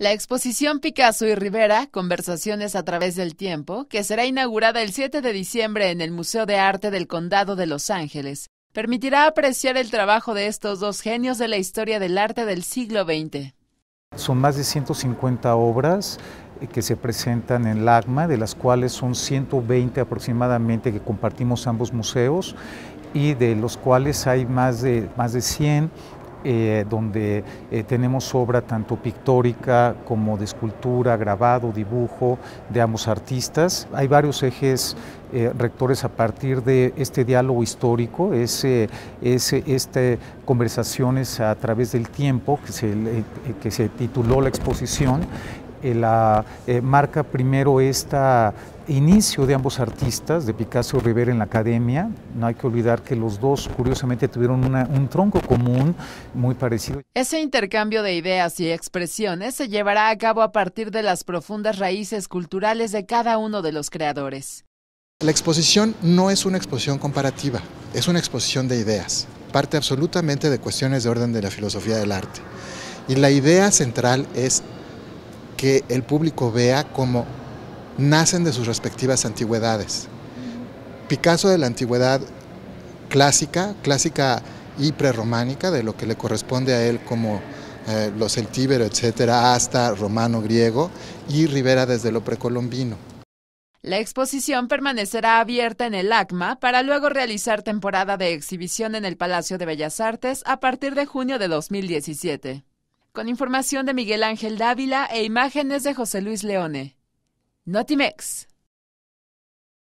La exposición Picasso y Rivera, Conversaciones a través del tiempo, que será inaugurada el 7 de diciembre en el Museo de Arte del Condado de Los Ángeles, permitirá apreciar el trabajo de estos dos genios de la historia del arte del siglo XX. Son más de 150 obras eh, que se presentan en LACMA, de las cuales son 120 aproximadamente que compartimos ambos museos y de los cuales hay más de, más de 100 eh, donde eh, tenemos obra tanto pictórica como de escultura, grabado, dibujo de ambos artistas. Hay varios ejes eh, rectores a partir de este diálogo histórico, ese, ese, este conversaciones a través del tiempo que que se tituló la exposición eh, la eh, marca primero este inicio de ambos artistas, de Picasso y Rivera en la academia. No hay que olvidar que los dos curiosamente tuvieron un tronco común muy parecido. Ese intercambio de ideas y expresiones se llevará a cabo a partir de las profundas raíces culturales de cada uno de los creadores. La exposición no es una exposición comparativa, es una exposición de ideas, parte absolutamente de cuestiones de orden de la filosofía del arte. Y la idea central es que el público vea cómo nacen de sus respectivas antigüedades. Picasso de la antigüedad clásica, clásica y prerrománica, de lo que le corresponde a él como eh, los celtíberos, etcétera, hasta romano griego, y Rivera desde lo precolombino. La exposición permanecerá abierta en el ACMA para luego realizar temporada de exhibición en el Palacio de Bellas Artes a partir de junio de 2017 con información de Miguel Ángel Dávila e imágenes de José Luis Leone. Notimex.